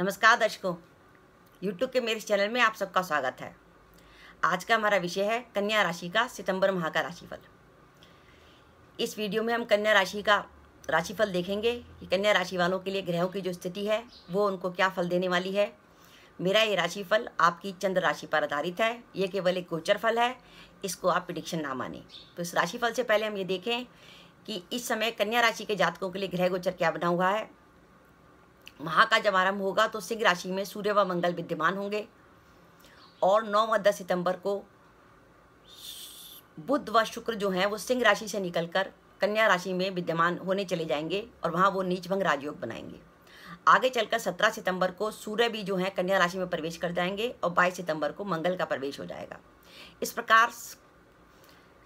नमस्कार दर्शकों यूट्यूब के मेरे चैनल में आप सबका स्वागत है आज का हमारा विषय है कन्या राशि का सितंबर माह का राशिफल इस वीडियो में हम कन्या राशि का राशिफल देखेंगे कि कन्या राशि वालों के लिए ग्रहों की जो स्थिति है वो उनको क्या फल देने वाली है मेरा ये राशिफल आपकी चंद्र राशि पर आधारित है ये केवल एक गोचर फल है इसको आप प्रिडिक्शन ना माने तो इस राशिफल से पहले हम ये देखें कि इस समय कन्या राशि के जातकों के लिए ग्रह गोचर क्या बना हुआ है माह का जब आरंभ होगा तो सिंह राशि में सूर्य व मंगल विद्यमान होंगे और नौ व दस सितंबर को बुध व शुक्र जो हैं वो सिंह राशि से निकलकर कन्या राशि में विद्यमान होने चले जाएंगे और वहाँ वो नीचभंग राजयोग बनाएंगे आगे चलकर 17 सितंबर को सूर्य भी जो है कन्या राशि में प्रवेश कर जाएंगे और 22 सितंबर को मंगल का प्रवेश हो जाएगा इस प्रकार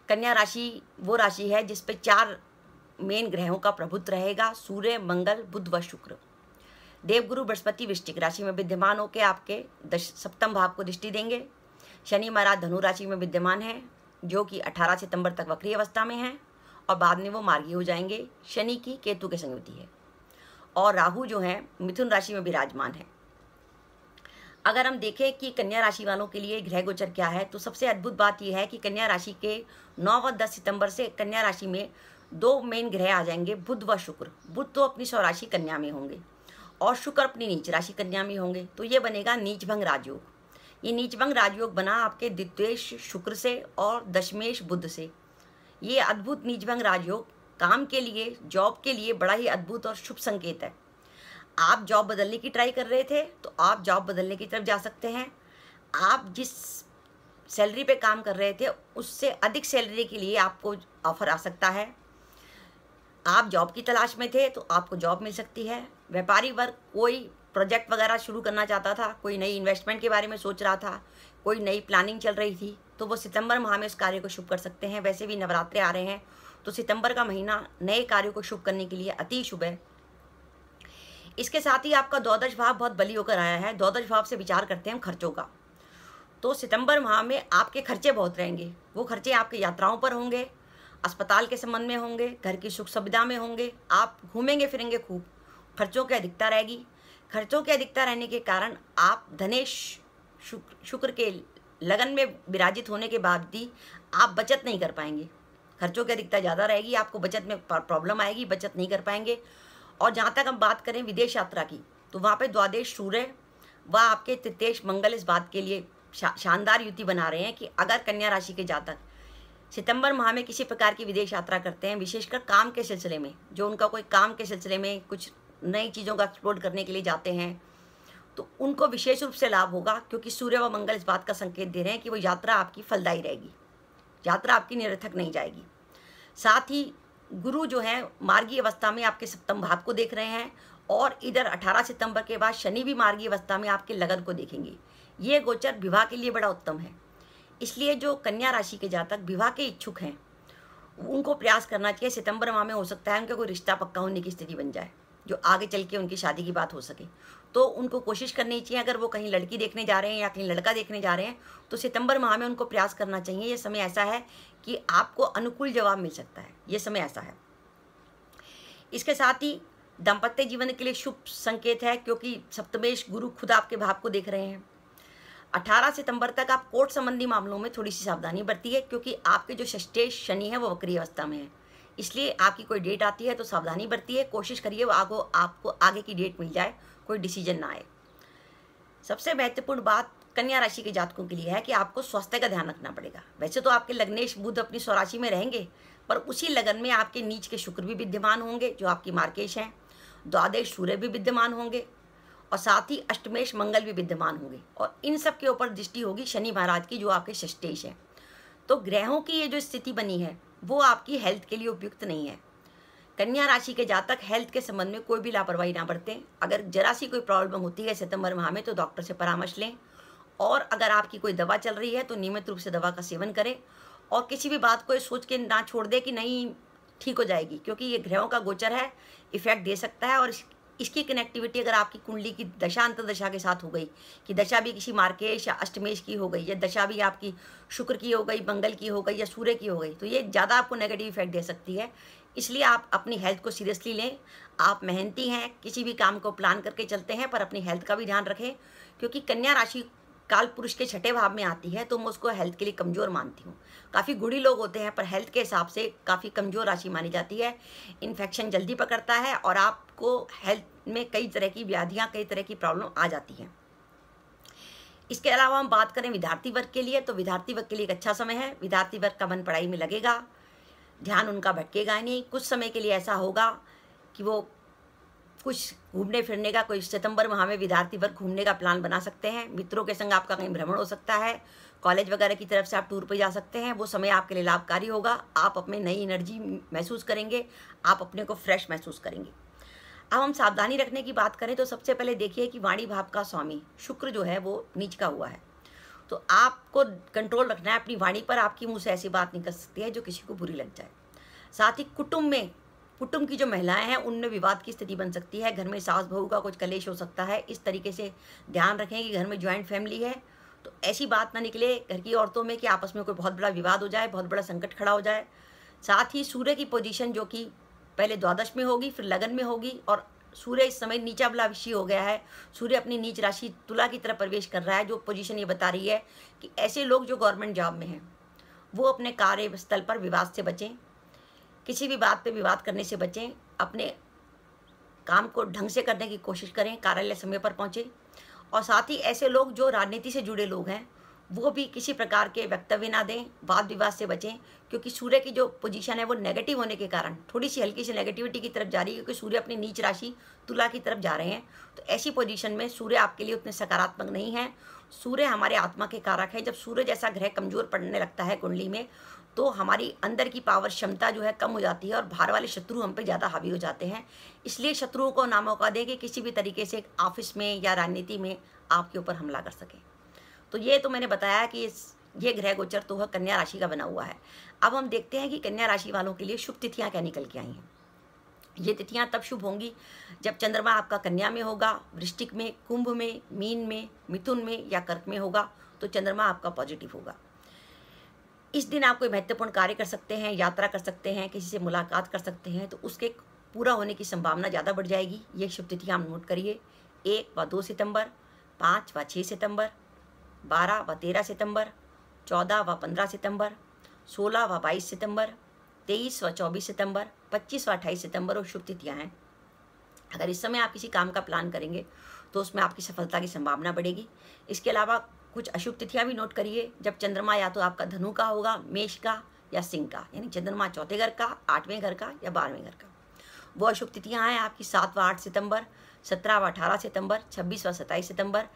कन्या राशि वो राशि है जिसपे चार मेन ग्रहों का प्रभुत्व रहेगा सूर्य मंगल बुध व शुक्र देवगुरु बृहस्पति वृश्चिक राशि में विद्यमान होकर आपके दश सप्तम भाव को दृष्टि देंगे शनि महाराज धनु राशि में विद्यमान है जो कि 18 सितंबर तक वक्री अवस्था में हैं और बाद में वो मार्गी हो जाएंगे शनि की केतु के संयुति है और राहु जो है मिथुन राशि में विराजमान है अगर हम देखें कि कन्या राशि वालों के लिए ग्रह गोचर क्या है तो सबसे अद्भुत बात यह है कि कन्या राशि के 9 व 10 सितंबर से कन्या राशि में दो मेन ग्रह आ जाएंगे बुध व शुक्र बुध तो अपनी स्वराशि कन्या में होंगे और शुक्र अपनी नीच राशि कन्या में होंगे तो ये बनेगा नीच भंग राजयोग ये नीच भंग राजयोग बना आपके द्वितेश शुक्र से और दशमेश बुद्ध से ये अद्भुत नीच भंग राजयोग काम के लिए जॉब के लिए बड़ा ही अद्भुत और शुभ संकेत है आप जॉब बदलने की ट्राई कर रहे थे तो आप जॉब बदलने की तरफ जा सकते हैं आप जिस सैलरी पे काम कर रहे थे उससे अधिक सैलरी के लिए आपको ऑफर आ सकता है आप जॉब की तलाश में थे तो आपको जॉब मिल सकती है व्यापारी वर्ग कोई प्रोजेक्ट वगैरह शुरू करना चाहता था कोई नई इन्वेस्टमेंट के बारे में सोच रहा था कोई नई प्लानिंग चल रही थी तो वो सितंबर माह में उस कार्य को शुभ कर सकते हैं वैसे भी नवरात्रे आ रहे हैं तो सितंबर का महीना नए कार्यों को शुभ करने के लिए अति शुभ है इसके साथ ही आपका द्वादश भाव बहुत बली होकर आया है द्वादश भाव से विचार करते हैं हम खर्चों का तो सितंबर माह में आपके खर्चे बहुत रहेंगे वो खर्चे आपके यात्राओं पर होंगे अस्पताल के संबंध में होंगे घर की सुख सुविधा में होंगे आप घूमेंगे फिरेंगे खूब खर्चों की अधिकता रहेगी खर्चों की अधिकता रहने के कारण आप धनेश शुक्र के लगन में विराजित होने के बाद भी आप बचत नहीं कर पाएंगे खर्चों की अधिकता ज़्यादा रहेगी आपको बचत में प्रॉब्लम आएगी बचत नहीं कर पाएंगे और जहाँ तक हम बात करें विदेश यात्रा की तो वहाँ पे द्वादेश सूर्य व आपके तृतीय मंगल इस बात के लिए शा, शानदार युति बना रहे हैं कि अगर कन्या राशि के जातक सितंबर माह में किसी प्रकार की विदेश यात्रा करते हैं विशेषकर काम के सिलसिले में जो उनका कोई काम के सिलसिले में कुछ नई चीज़ों का एक्सप्लोर करने के लिए जाते हैं तो उनको विशेष रूप से लाभ होगा क्योंकि सूर्य व मंगल इस बात का संकेत दे रहे हैं कि वो यात्रा आपकी फलदायी रहेगी यात्रा आपकी निरर्थक नहीं जाएगी साथ ही गुरु जो है मार्गी अवस्था में आपके सप्तम भाव को देख रहे हैं और इधर 18 सितंबर के बाद शनि भी मार्गी अवस्था में आपके लगन को देखेंगे ये गोचर विवाह के लिए बड़ा उत्तम है इसलिए जो कन्या राशि के जातक विवाह के इच्छुक हैं उनको प्रयास करना चाहिए सितंबर माह में हो सकता है उनका कोई रिश्ता पक्का होने की स्थिति बन जाए जो आगे चल के उनकी शादी की बात हो सके तो उनको कोशिश करनी चाहिए अगर वो कहीं लड़की देखने जा रहे हैं या कहीं लड़का देखने जा रहे हैं तो सितंबर माह में उनको प्रयास करना चाहिए ये समय ऐसा है कि आपको अनुकूल जवाब मिल सकता है ये समय ऐसा है इसके साथ ही दाम्पत्य जीवन के लिए शुभ संकेत है क्योंकि सप्तमेश गुरु खुद आपके भाव को देख रहे हैं 18 सितंबर तक आप कोर्ट संबंधी मामलों में थोड़ी सी सावधानी बरती है क्योंकि आपके जो षष्टेश शनि है वो वक्री अवस्था में है इसलिए आपकी कोई डेट आती है तो सावधानी बरती है कोशिश करिए आगो आपको आगे की डेट मिल जाए कोई डिसीजन ना आए सबसे महत्वपूर्ण बात कन्या राशि के जातकों के लिए है कि आपको स्वास्थ्य का ध्यान रखना पड़ेगा वैसे तो आपके लग्नेश बुध अपनी स्वराशि में रहेंगे पर उसी लगन में आपके नीच के शुक्र भी विद्यमान होंगे जो आपकी मार्केश हैं द्वादेश सूर्य भी विद्यमान होंगे और साथ ही अष्टमेश मंगल भी विद्यमान होंगे और इन सब के ऊपर दृष्टि होगी शनि महाराज की जो आपके षष्टेश हैं तो ग्रहों की ये जो स्थिति बनी है वो आपकी हेल्थ के लिए उपयुक्त नहीं है कन्या राशि के जातक हेल्थ के संबंध में कोई भी लापरवाही ना बरतें अगर जरा सी कोई प्रॉब्लम होती है सितंबर माह में तो डॉक्टर से परामर्श लें और अगर आपकी कोई दवा चल रही है तो नियमित रूप से दवा का सेवन करें और किसी भी बात को सोच के ना छोड़ दें कि नहीं ठीक हो जाएगी क्योंकि ये ग्रहों का गोचर है इफेक्ट दे सकता है और इसकी कनेक्टिविटी अगर आपकी कुंडली की दशा अंतर दशा के साथ हो गई कि दशा भी किसी मार्केश या अष्टमेश की हो गई या दशा भी आपकी शुक्र की हो गई मंगल की हो गई या सूर्य की हो गई तो ये ज़्यादा आपको नेगेटिव इफेक्ट दे सकती है इसलिए आप अपनी हेल्थ को सीरियसली लें आप मेहनती हैं किसी भी काम को प्लान करके चलते हैं पर अपनी हेल्थ का भी ध्यान रखें क्योंकि कन्या राशि काल पुरुष के छठे भाव में आती है तो मैं उसको हेल्थ के लिए कमज़ोर मानती हूँ काफ़ी गुड़ी लोग होते हैं पर हेल्थ के हिसाब से काफ़ी कमज़ोर राशि मानी जाती है इन्फेक्शन जल्दी पकड़ता है और आप आपको हेल्थ में कई तरह की व्याधियाँ कई तरह की प्रॉब्लम आ जाती हैं इसके अलावा हम बात करें विद्यार्थी वर्ग के लिए तो विद्यार्थी वर्ग के लिए एक अच्छा समय है विद्यार्थी वर्ग का मन पढ़ाई में लगेगा ध्यान उनका भटकेगा नहीं कुछ समय के लिए ऐसा होगा कि वो कुछ घूमने फिरने का कोई सितंबर माह में विद्यार्थी वर्ग घूमने का प्लान बना सकते हैं मित्रों के संग आपका कहीं भ्रमण हो सकता है कॉलेज वगैरह की तरफ से आप टूर पर जा सकते हैं वो समय आपके लिए लाभकारी होगा आप अपने नई एनर्जी महसूस करेंगे आप अपने को फ्रेश महसूस करेंगे अब हम सावधानी रखने की बात करें तो सबसे पहले देखिए कि वाणी भाव का स्वामी शुक्र जो है वो नीच का हुआ है तो आपको कंट्रोल रखना है अपनी वाणी पर आपकी मुंह से ऐसी बात निकल सकती है जो किसी को बुरी लग जाए साथ ही कुटुंब में कुटुंब की जो महिलाएं हैं उनमें विवाद की स्थिति बन सकती है घर में सास बहू का कुछ कलेश हो सकता है इस तरीके से ध्यान रखें कि घर में ज्वाइंट फैमिली है तो ऐसी बात ना निकले घर की औरतों में कि आपस में कोई बहुत बड़ा विवाद हो जाए बहुत बड़ा संकट खड़ा हो जाए साथ ही सूर्य की पोजीशन जो कि पहले द्वादश में होगी फिर लगन में होगी और सूर्य इस समय नीचा वाला विषय हो गया है सूर्य अपनी नीच राशि तुला की तरफ प्रवेश कर रहा है जो पोजीशन ये बता रही है कि ऐसे लोग जो गवर्नमेंट जॉब में हैं वो अपने कार्य स्थल पर विवाद से बचें किसी भी बात पे विवाद करने से बचें अपने काम को ढंग से करने की कोशिश करें कार्यालय समय पर पहुँचें और साथ ही ऐसे लोग जो राजनीति से जुड़े लोग हैं वो भी किसी प्रकार के वक्तव्य ना दें वाद विवाद से बचें क्योंकि सूर्य की जो पोजीशन है वो नेगेटिव होने के कारण थोड़ी सी हल्की सी नेगेटिविटी की तरफ जा रही है क्योंकि सूर्य अपनी नीच राशि तुला की तरफ जा रहे हैं तो ऐसी पोजीशन में सूर्य आपके लिए उतने सकारात्मक नहीं है सूर्य हमारे आत्मा के कारक है जब सूर्य जैसा ग्रह कमजोर पड़ने लगता है कुंडली में तो हमारी अंदर की पावर क्षमता जो है कम हो जाती है और भार वाले शत्रु हम पे ज़्यादा हावी हो जाते हैं इसलिए शत्रुओं को ना मौका दें कि किसी भी तरीके से ऑफिस में या राजनीति में आपके ऊपर हमला कर सकें तो ये तो मैंने बताया कि ये ग्रह गोचर तो कन्या राशि का बना हुआ है अब हम देखते हैं कि कन्या राशि वालों के लिए शुभ तिथियाँ क्या निकल के आई हैं ये तिथियां तब शुभ होंगी जब चंद्रमा आपका कन्या में होगा वृश्चिक में कुंभ में मीन में मिथुन में या कर्क में होगा तो चंद्रमा आपका पॉजिटिव होगा इस दिन आप कोई महत्वपूर्ण कार्य कर सकते हैं यात्रा कर सकते हैं किसी से मुलाकात कर सकते हैं तो उसके पूरा होने की संभावना ज़्यादा बढ़ जाएगी ये शुभ तिथियाँ आप नोट करिए एक व दो सितंबर पाँच व छः सितंबर बारह व तेरह सितंबर चौदह व पंद्रह सितंबर सोलह व बाईस सितंबर तेईस व चौबीस सितंबर पच्चीस व अट्ठाईस सितंबर और शुभ तिथियाँ हैं अगर इस समय आप किसी काम का प्लान करेंगे तो उसमें आपकी सफलता की संभावना बढ़ेगी इसके अलावा कुछ अशुभ तिथियाँ भी नोट करिए जब चंद्रमा या तो आपका धनु का होगा मेष का या सिंह का यानी चंद्रमा चौथे घर का आठवें घर का या बारहवें घर का वो अशुभ तिथियाँ हैं आपकी सात व आठ सितंबर सत्रह व अठारह सितंबर छब्बीस व सत्ताईस सितंबर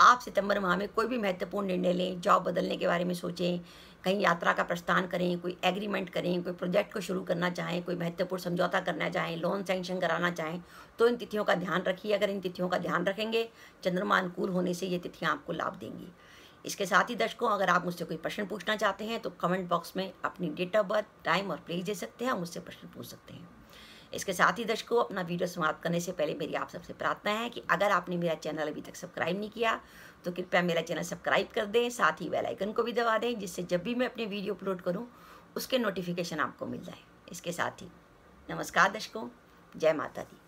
आप सितंबर माह में कोई भी महत्वपूर्ण निर्णय लें जॉब बदलने के बारे में सोचें कहीं यात्रा का प्रस्थान करें कोई एग्रीमेंट करें कोई प्रोजेक्ट को शुरू करना चाहें कोई महत्वपूर्ण समझौता करना चाहें लोन सेंक्शन कराना चाहें तो इन तिथियों का ध्यान रखिए अगर इन तिथियों का ध्यान रखेंगे चंद्रमा अनुकूल होने से ये तिथियाँ आपको लाभ देंगी इसके साथ ही दर्शकों अगर आप मुझसे कोई प्रश्न पूछना चाहते हैं तो कमेंट बॉक्स में अपनी डेट ऑफ बर्थ टाइम और प्लेस दे सकते हैं और मुझसे प्रश्न पूछ सकते हैं इसके साथ ही दर्शकों अपना वीडियो समाप्त करने से पहले मेरी आप सबसे प्रार्थना है कि अगर आपने मेरा चैनल अभी तक सब्सक्राइब नहीं किया तो कृपया मेरा चैनल सब्सक्राइब कर दें साथ ही बेलाइकन को भी दबा दें जिससे जब भी मैं अपने वीडियो अपलोड करूँ उसके नोटिफिकेशन आपको मिल जाए इसके साथ ही नमस्कार दर्शकों जय माता दी